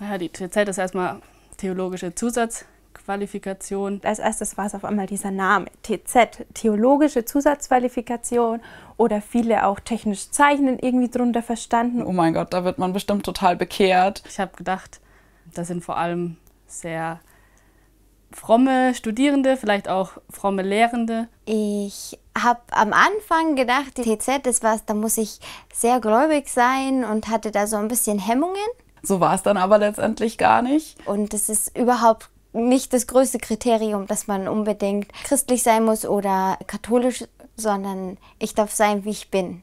naja, die TZ ist erstmal theologische Zusatzqualifikation. Als erstes war es auf einmal dieser Name TZ, theologische Zusatzqualifikation oder viele auch technisch Zeichnen irgendwie drunter verstanden. Oh mein Gott, da wird man bestimmt total bekehrt. Ich habe gedacht, das sind vor allem sehr fromme Studierende, vielleicht auch fromme Lehrende? Ich habe am Anfang gedacht, die TZ ist was, da muss ich sehr gläubig sein und hatte da so ein bisschen Hemmungen. So war es dann aber letztendlich gar nicht. Und es ist überhaupt nicht das größte Kriterium, dass man unbedingt christlich sein muss oder katholisch, sondern ich darf sein, wie ich bin.